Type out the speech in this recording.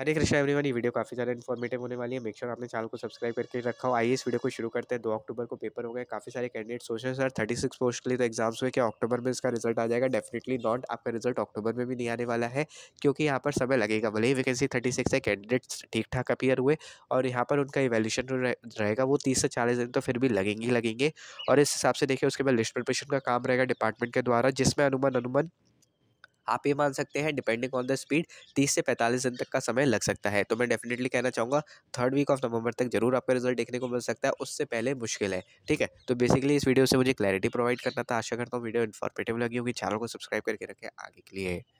हरे Krishna every one video काफ़ी ज़्यादा informative होने वाली है मेक श्योर आपने चैनल को सब्सक्राइब करके रखा हो आइए इस वीडियो को शुरू करते हैं दो अक्टूबर को पेपर हो गए काफ़ी सारे कैंडिडेट सोच रहे हैं सर थर्टी सिक्स पोस्ट के लिए तो एग्जाम्स हुए कि अक्टूबर में इसका रिजल्ट आ जाएगा डेफिनेटली नॉट आपका रिजल्ट अक्टूबर में भी नहीं आने वाला है क्योंकि यहाँ पर समय लगेगा भले ही वैकेंसी थर्टी सिक्स है कैंडिडेट्स ठीक ठाक अपियर हुए और यहाँ पर उनका इवेल्यूशन रहेगा वो तीस से चालीस दिन तो फिर भी लगेंगे लगेंगे और इस हिसाब से देखिए उसके बाद लिस्ट प्रिपरेशन का काम रहेगा डिपार्टमेंट के द्वारा जिसमें अनुमान अनुमान आप ये मान सकते हैं डिपेंडिंग ऑन द स्पीड तीस से पैंतालीस दिन तक का समय लग सकता है तो मैं डेफिनेटली कहना चाहूँगा थर्ड वीक ऑफ नवंबर तक जरूर आपका रिजल्ट देखने को मिल सकता है उससे पहले मुश्किल है ठीक है तो बेसिकली इस वीडियो से मुझे क्लैरिटी प्रोवाइड करना था आशा करता हूँ वीडियो इन्फॉर्मेटिव लगी होगी चैनल को सब्सक्राइब करके रखें आगे के लिए